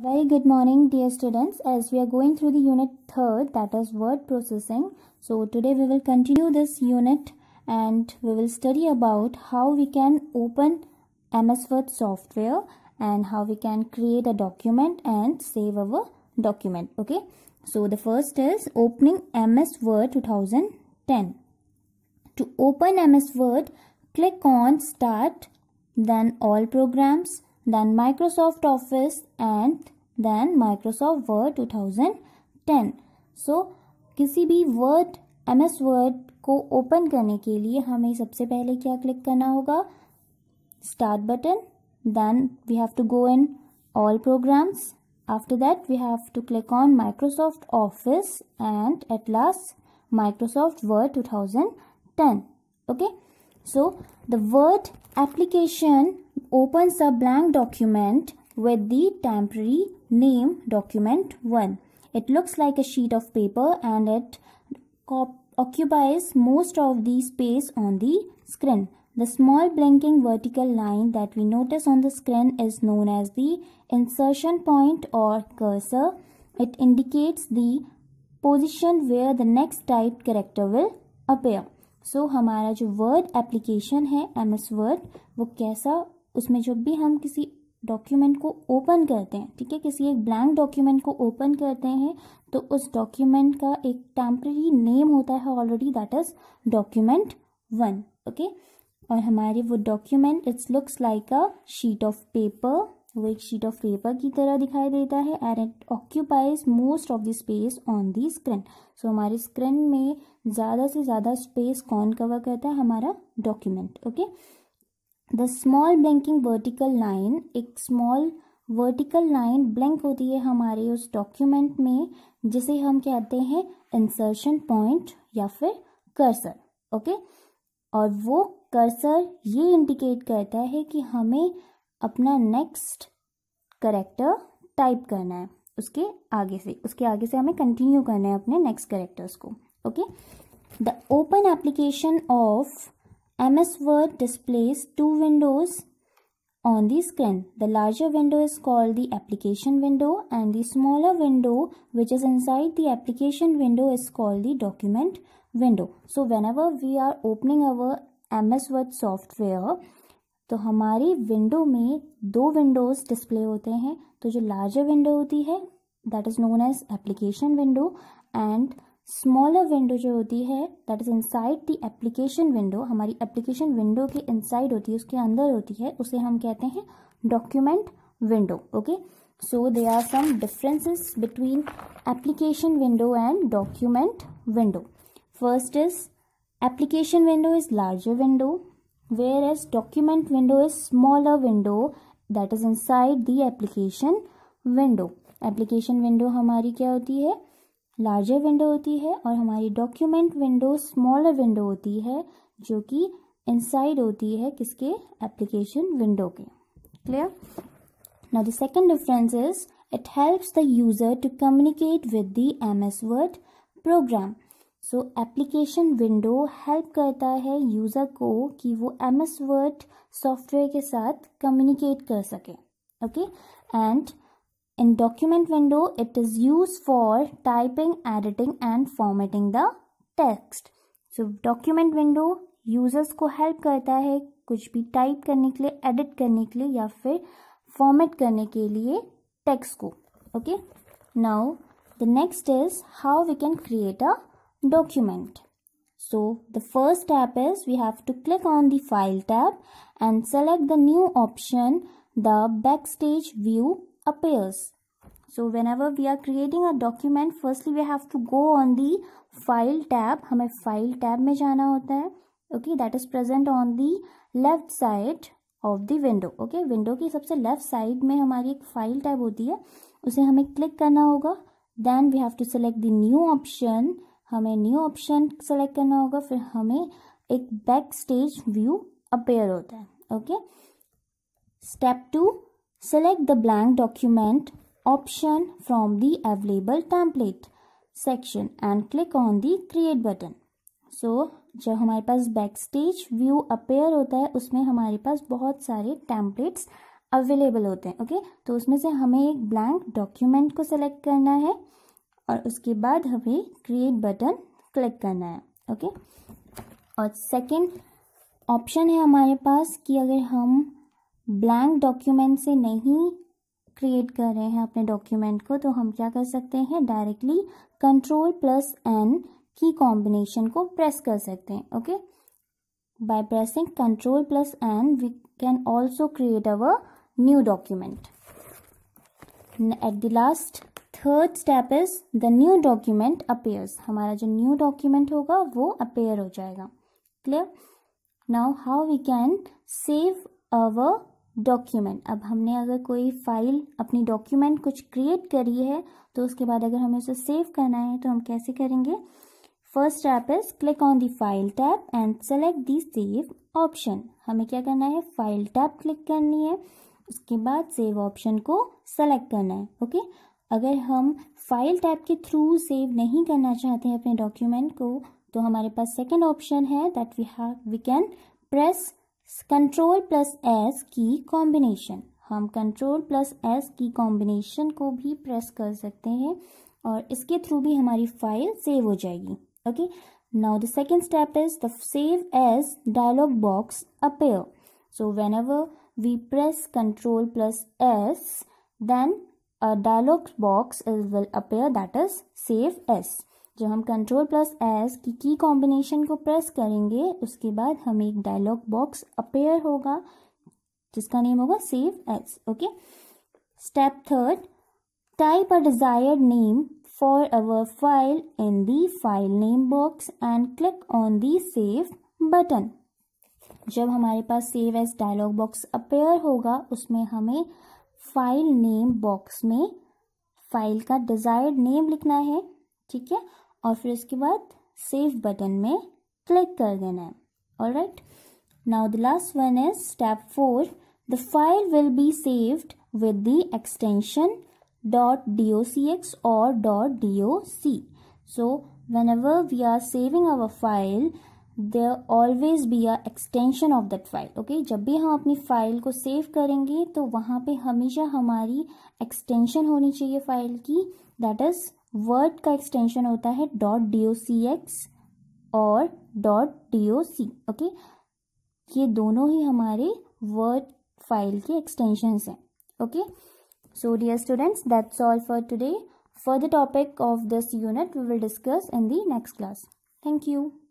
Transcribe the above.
Very good morning dear students as we are going through the unit 3rd that is word processing. So today we will continue this unit and we will study about how we can open MS Word software and how we can create a document and save our document. Okay. So the first is opening MS Word 2010. To open MS Word click on start then all programs then Microsoft Office and then Microsoft Word 2010 so किसी भी word M S Word को open करने के लिए हमें सबसे पहले क्या क्लिक करना होगा start button then we have to go in all programs after that we have to click on Microsoft Office and at last Microsoft Word 2010 okay so the word application opens a blank document with the temporary name document 1. It looks like a sheet of paper and it occupies most of the space on the screen. The small blinking vertical line that we notice on the screen is known as the insertion point or cursor. It indicates the position where the next typed character will appear. So so, हमारा जो word application है M S Word वो कैसा उसमें जब भी हम किसी डॉक्यूमेंट को ओपन करते हैं ठीक है किसी एक ब्लैंक डॉक्यूमेंट को ओपन करते हैं तो उस डॉक्यूमेंट का एक टेम्प्रेरी नेम होता है already that is document one okay और हमारे वो document it's looks like a sheet of paper वो एक शीट ऑफ पेपर की तरह दिखाई देता है and it occupies most of the space on the screen so हमारे स्क्रीन में ज़्यादा से ज़्यादा स्पेस कौन कवर करता है हमारा document okay okay? The small blinking vertical line एक स्मॉल वर्टिकल लाइन ब्लैंक होती है हमारे उस डॉक्यूमेंट में जिसे हम कहते हैं इंसर्शन पॉइंट या फिर कर्सर ओके और वो कर्सर ये इंडिकेट करता है कि हमें अपना नेक्स्ट करेक्टर टाइप करना है उसके आगे से उसके आगे से हमें कंटिन्यू करना है अपने नेक्स्ट करेक्टर्स को okay the open application of MS Word displays two windows on the screen. The larger window is called the application window and the smaller window which is inside the application window is called the document window. So whenever we are opening our MS Word software, तो हमारी window में दो Windows display होते हैं तो जो larger window होती है that is known as application window and smaller window जो होती है that is inside the application window हमारी एप्लीकेशन विंडो के इनसाइड होती है उसके अंदर होती है उसे हम कहते हैं document window okay so they are some differences between application window and document window first is application window is larger window whereas document window is smaller window that is inside the application window application window हमारी क्या होती है larger window होती है और हमारी document window smaller window होती है जो कि इनसाइड होती है किसके एप्लीकेशन विंडो के clear now the second difference is it helps the user to communicate with the MS Word program so application window help करता है यूज़र को कि वो एम एस वर्ड सॉफ्टवेयर के साथ कम्युनिकेट कर सके okay and In document window, it is used for typing, editing and formatting the text. So document window users को help करता है कुछ भी type करने के लिए edit करने के लिए या फिर format करने के लिए text को okay now the next is how we can create a document so the first step is we have to click on the file tab and select the new option the backstage view appears so whenever we are creating a document firstly we have to go on the file tab hame file tab mein jana hota hai okay that is present on the left side of the window okay window ki sabse left side mein hamari ek file tab hoti hai use hame click karna hoga then we have to select the new option hame new option select karna hoga fir hame ek back stage view appear hota hai okay step 2 Select the blank document option from the available template section and click on the create button. So so, जो हमारे पास backstage view appear होता है उसमें हमारे पास बहुत सारे templates available होते हैं ओके okay? तो उसमें से हमें एक ब्लैंक डॉक्यूमेंट को सेलेक्ट करना है और उसके बाद हमें क्रिएट बटन क्लिक करना है ओके okay? और सेकंड ऑप्शन है हमारे पास कि अगर हम ब्लैंक डॉक्यूमेंट से नहीं क्रिएट कर रहे हैं अपने डॉक्यूमेंट को तो हम क्या कर सकते हैं डायरेक्टली कंट्रोल प्लस एन की कॉम्बिनेशन को प्रेस कर सकते हैं okay by pressing control plus N we can also create our new document at the last third step is the new document appears हमारा जो न्यू डॉक्यूमेंट होगा वो appear हो जाएगा clear now how we can save our document अब हमने अगर कोई फाइल अपनी डॉक्यूमेंट कुछ क्रिएट करी है तो उसके बाद अगर हमें उसे सेव करना है तो हम कैसे करेंगे first step is click on the file tab and select the save option हमें क्या करना है फाइल टैप क्लिक करनी है उसके बाद सेव ऑप्शन को सेलेक्ट करना है ओके okay? अगर हम फाइल टैप के थ्रू सेव नहीं करना चाहते हैं अपने डॉक्यूमेंट को तो हमारे पास सेकेंड ऑप्शन है that we have we can press control plus S key combination हम control plus S key combination को भी प्रेस कर सकते हैं और इसके थ्रू भी हमारी फाइल सेव हो जाएगी okay now the second step is the save as dialog box appear so ever we press control plus S then a dialog box is will appear that is save as जब हम control plus S की की combination को press करेंगे उसके बाद हमें एक डायलॉग बॉक्स अपेयर होगा जिसका नेम होगा save as okay step third type a desired name for our file in the file name box and click on the save button जब हमारे पास save as dialog box appear होगा उसमें हमें file name box में file का desired name लिखना है ठीक है और फिर उसके बाद सेव बटन में क्लिक कर देना है all right now the last one is step four the file will be saved with the extension dot D O C X dot D O C so whenever we are saving our file they always be our extension of that file okay जब भी हम अपनी file को save करेंगे तो वहाँ पर हमेशा हमारी एक्सटेंशन होनी चाहिए फाइल की दैट इज वर्ड का एक्सटेंशन होता है dot D O C X और dot D O C okay ये दोनों ही हमारे वर्ड फाइल के एक्सटेंशंस हैं okay so dear students that's all for today for the topic of this unit we will discuss in the next class thank you